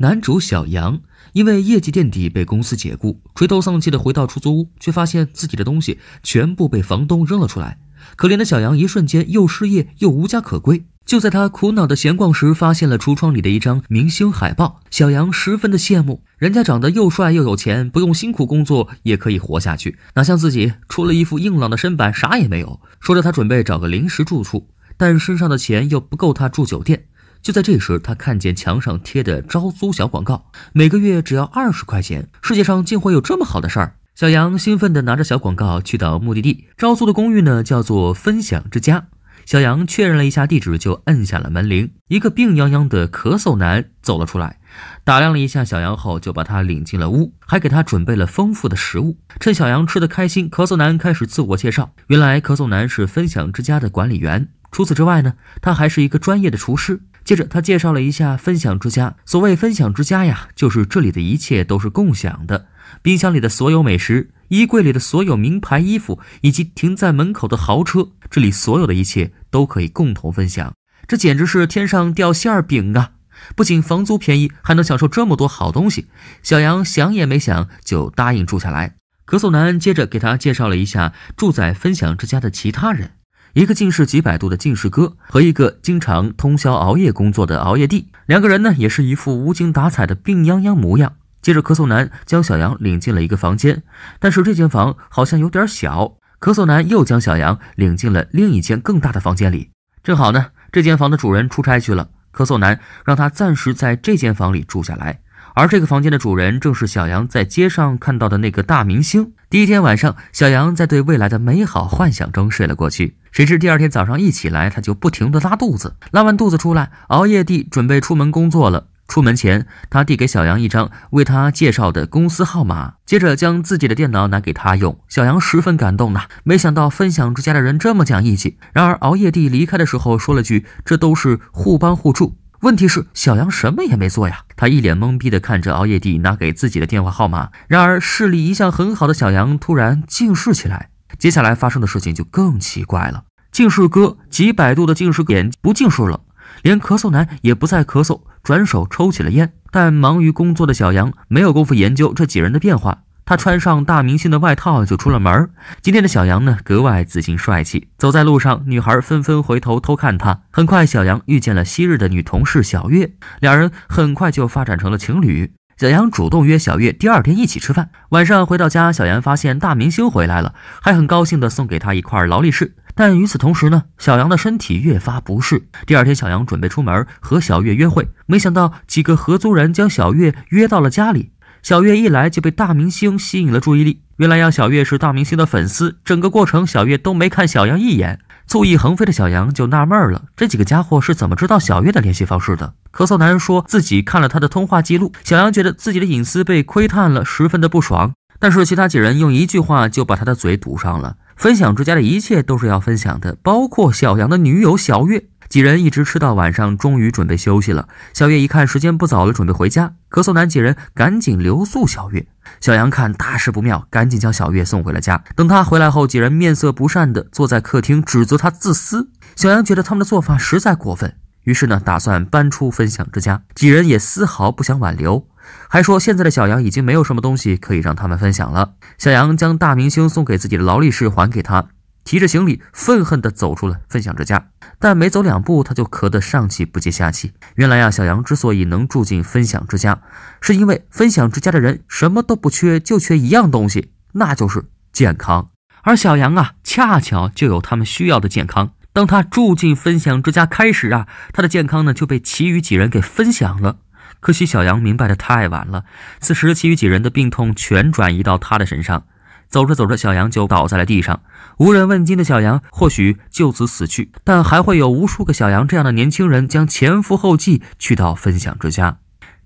男主小杨因为业绩垫底被公司解雇，垂头丧气的回到出租屋，却发现自己的东西全部被房东扔了出来。可怜的小杨一瞬间又失业又无家可归。就在他苦恼的闲逛时，发现了橱窗里的一张明星海报。小杨十分的羡慕，人家长得又帅又有钱，不用辛苦工作也可以活下去，哪像自己，除了一副硬朗的身板，啥也没有。说着，他准备找个临时住处，但身上的钱又不够他住酒店。就在这时，他看见墙上贴的招租小广告，每个月只要二十块钱，世界上竟会有这么好的事儿！小杨兴奋地拿着小广告去到目的地招租的公寓呢，叫做分享之家。小杨确认了一下地址，就摁下了门铃。一个病殃殃的咳嗽男走了出来，打量了一下小杨后，就把他领进了屋，还给他准备了丰富的食物。趁小杨吃得开心，咳嗽男开始自我介绍。原来咳嗽男是分享之家的管理员，除此之外呢，他还是一个专业的厨师。接着，他介绍了一下“分享之家”。所谓“分享之家”呀，就是这里的一切都是共享的：冰箱里的所有美食，衣柜里的所有名牌衣服，以及停在门口的豪车，这里所有的一切都可以共同分享。这简直是天上掉馅儿饼啊！不仅房租便宜，还能享受这么多好东西。小杨想也没想就答应住下来。咳嗽男接着给他介绍了一下住在“分享之家”的其他人。一个近视几百度的近视哥和一个经常通宵熬夜工作的熬夜弟，两个人呢也是一副无精打采的病殃殃模样。接着咳嗽男将小杨领进了一个房间，但是这间房好像有点小。咳嗽男又将小杨领进了另一间更大的房间里，正好呢这间房的主人出差去了，咳嗽男让他暂时在这间房里住下来。而这个房间的主人正是小杨在街上看到的那个大明星。第一天晚上，小杨在对未来的美好幻想中睡了过去。谁知第二天早上一起来，他就不停地拉肚子。拉完肚子出来，熬夜弟准备出门工作了。出门前，他递给小杨一张为他介绍的公司号码，接着将自己的电脑拿给他用。小杨十分感动呐，没想到分享之家的人这么讲义气。然而，熬夜弟离开的时候说了句：“这都是互帮互助。”问题是小杨什么也没做呀，他一脸懵逼的看着熬夜弟拿给自己的电话号码。然而视力一向很好的小杨突然近视起来，接下来发生的事情就更奇怪了。近视哥几百度的近视眼不近视了，连咳嗽男也不再咳嗽，转手抽起了烟。但忙于工作的小杨没有功夫研究这几人的变化。他穿上大明星的外套就出了门今天的小杨呢格外自信帅气，走在路上，女孩纷纷回头偷看他。很快，小杨遇见了昔日的女同事小月，两人很快就发展成了情侣。小杨主动约小月第二天一起吃饭。晚上回到家，小杨发现大明星回来了，还很高兴的送给他一块劳力士。但与此同时呢，小杨的身体越发不适。第二天，小杨准备出门和小月约会，没想到几个合租人将小月约到了家里。小月一来就被大明星吸引了注意力。原来呀，小月是大明星的粉丝，整个过程小月都没看小杨一眼。醋意横飞的小杨就纳闷了，这几个家伙是怎么知道小月的联系方式的？咳嗽男人说自己看了他的通话记录。小杨觉得自己的隐私被窥探了，十分的不爽。但是其他几人用一句话就把他的嘴堵上了。分享之家的一切都是要分享的，包括小杨的女友小月。几人一直吃到晚上，终于准备休息了。小月一看时间不早了，准备回家。咳嗽男几人赶紧留宿小月。小杨看大事不妙，赶紧将小月送回了家。等他回来后，几人面色不善地坐在客厅，指责他自私。小杨觉得他们的做法实在过分，于是呢，打算搬出分享之家。几人也丝毫不想挽留，还说现在的小杨已经没有什么东西可以让他们分享了。小杨将大明星送给自己的劳力士还给他。提着行李，愤恨地走出了分享之家，但没走两步，他就咳得上气不接下气。原来呀，小杨之所以能住进分享之家，是因为分享之家的人什么都不缺，就缺一样东西，那就是健康。而小杨啊，恰巧就有他们需要的健康。当他住进分享之家开始啊，他的健康呢就被其余几人给分享了。可惜小杨明白的太晚了，此时其余几人的病痛全转移到他的身上。走着走着，小羊就倒在了地上。无人问津的小羊或许就此死去，但还会有无数个小羊这样的年轻人将前赴后继去到分享之家。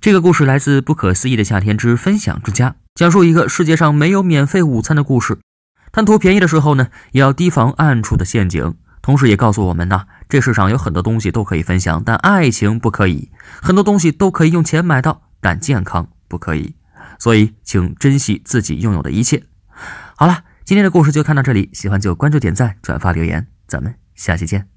这个故事来自《不可思议的夏天之分享之家》，讲述一个世界上没有免费午餐的故事。贪图便宜的时候呢，也要提防暗处的陷阱。同时也告诉我们呢，这世上有很多东西都可以分享，但爱情不可以；很多东西都可以用钱买到，但健康不可以。所以，请珍惜自己拥有的一切。好了，今天的故事就看到这里。喜欢就关注、点赞、转发、留言，咱们下期见。